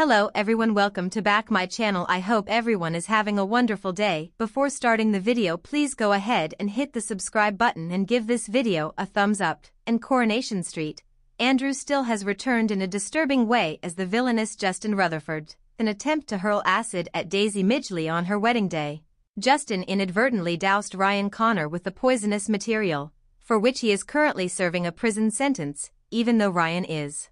Hello everyone welcome to back my channel I hope everyone is having a wonderful day. Before starting the video please go ahead and hit the subscribe button and give this video a thumbs up. And Coronation Street, Andrew still has returned in a disturbing way as the villainous Justin Rutherford, an attempt to hurl acid at Daisy Midgley on her wedding day. Justin inadvertently doused Ryan Connor with the poisonous material, for which he is currently serving a prison sentence, even though Ryan is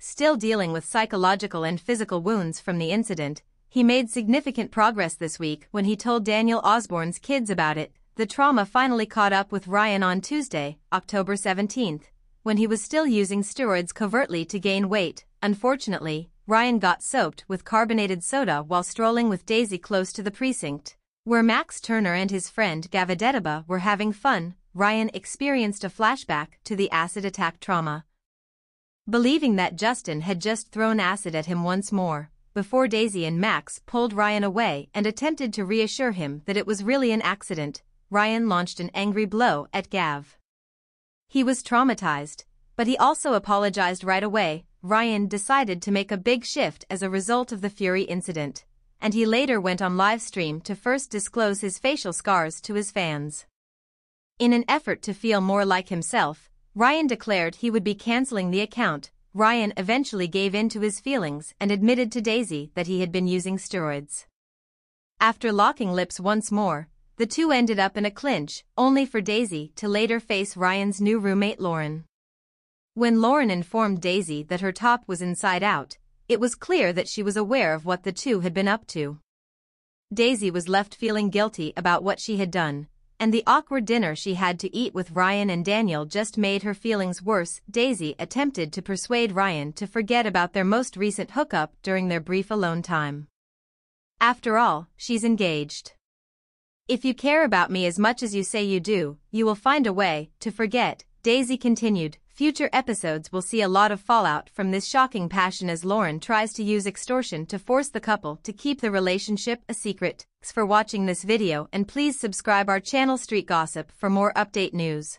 Still dealing with psychological and physical wounds from the incident, he made significant progress this week when he told Daniel Osborne's kids about it. The trauma finally caught up with Ryan on Tuesday, October 17th, when he was still using steroids covertly to gain weight. Unfortunately, Ryan got soaked with carbonated soda while strolling with Daisy close to the precinct. Where Max Turner and his friend Gavadetaba were having fun, Ryan experienced a flashback to the acid attack trauma believing that Justin had just thrown acid at him once more, before Daisy and Max pulled Ryan away and attempted to reassure him that it was really an accident, Ryan launched an angry blow at Gav. He was traumatized, but he also apologized right away, Ryan decided to make a big shift as a result of the Fury incident, and he later went on livestream to first disclose his facial scars to his fans. In an effort to feel more like himself, Ryan declared he would be canceling the account. Ryan eventually gave in to his feelings and admitted to Daisy that he had been using steroids. After locking lips once more, the two ended up in a clinch, only for Daisy to later face Ryan's new roommate Lauren. When Lauren informed Daisy that her top was inside out, it was clear that she was aware of what the two had been up to. Daisy was left feeling guilty about what she had done, and the awkward dinner she had to eat with Ryan and Daniel just made her feelings worse. Daisy attempted to persuade Ryan to forget about their most recent hookup during their brief alone time. After all, she's engaged. If you care about me as much as you say you do, you will find a way to forget, Daisy continued. Future episodes will see a lot of fallout from this shocking passion as Lauren tries to use extortion to force the couple to keep the relationship a secret. Thanks for watching this video and please subscribe our channel Street Gossip for more update news.